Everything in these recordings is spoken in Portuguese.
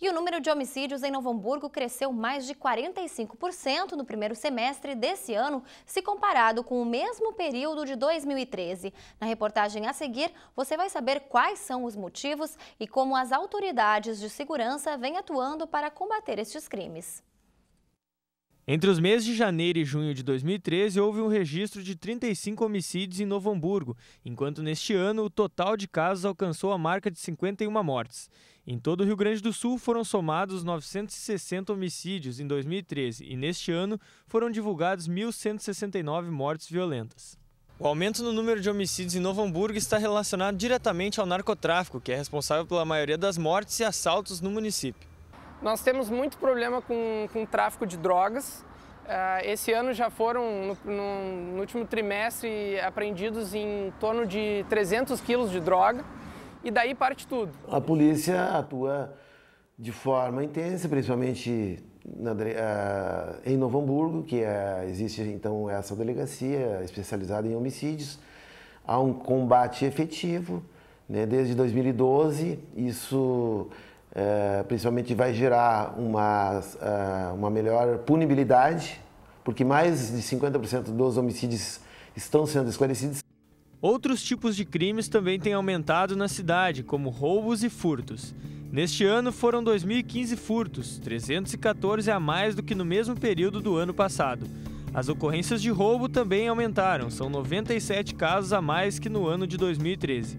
E o número de homicídios em Novo Hamburgo cresceu mais de 45% no primeiro semestre desse ano, se comparado com o mesmo período de 2013. Na reportagem a seguir, você vai saber quais são os motivos e como as autoridades de segurança vêm atuando para combater estes crimes. Entre os meses de janeiro e junho de 2013, houve um registro de 35 homicídios em Novo Hamburgo, enquanto neste ano o total de casos alcançou a marca de 51 mortes. Em todo o Rio Grande do Sul foram somados 960 homicídios em 2013 e neste ano foram divulgados 1.169 mortes violentas. O aumento no número de homicídios em Novo Hamburgo está relacionado diretamente ao narcotráfico, que é responsável pela maioria das mortes e assaltos no município. Nós temos muito problema com, com tráfico de drogas. Ah, esse ano já foram, no, no, no último trimestre, apreendidos em torno de 300 quilos de droga. E daí parte tudo. A polícia atua de forma intensa, principalmente na, uh, em Novo Hamburgo, que é, existe então essa delegacia especializada em homicídios. Há um combate efetivo, né? desde 2012, isso eh, principalmente vai gerar uma, eh, uma melhor punibilidade, porque mais de 50% dos homicídios estão sendo esclarecidos. Outros tipos de crimes também têm aumentado na cidade, como roubos e furtos. Neste ano foram 2.015 furtos, 314 a mais do que no mesmo período do ano passado. As ocorrências de roubo também aumentaram, são 97 casos a mais que no ano de 2013.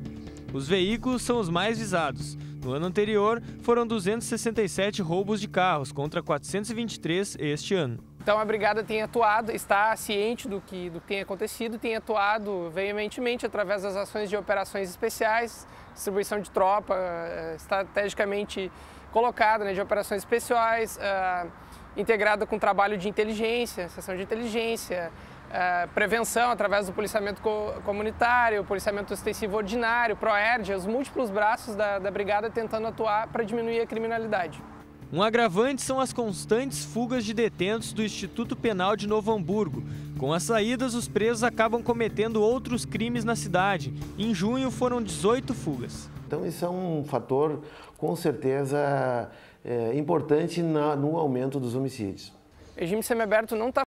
Os veículos são os mais visados, no ano anterior, foram 267 roubos de carros contra 423 este ano. Então a brigada tem atuado, está ciente do que, do que tem acontecido, tem atuado veementemente através das ações de operações especiais, distribuição de tropa, eh, estrategicamente colocada né, de operações especiais, uh, integrada com trabalho de inteligência, sessão de inteligência, é, prevenção através do policiamento co comunitário, policiamento extensivo ordinário, PROERD, os múltiplos braços da, da brigada tentando atuar para diminuir a criminalidade. Um agravante são as constantes fugas de detentos do Instituto Penal de Novo Hamburgo. Com as saídas, os presos acabam cometendo outros crimes na cidade. Em junho foram 18 fugas. Então, isso é um fator, com certeza, é, importante na, no aumento dos homicídios. O regime semiaberto não está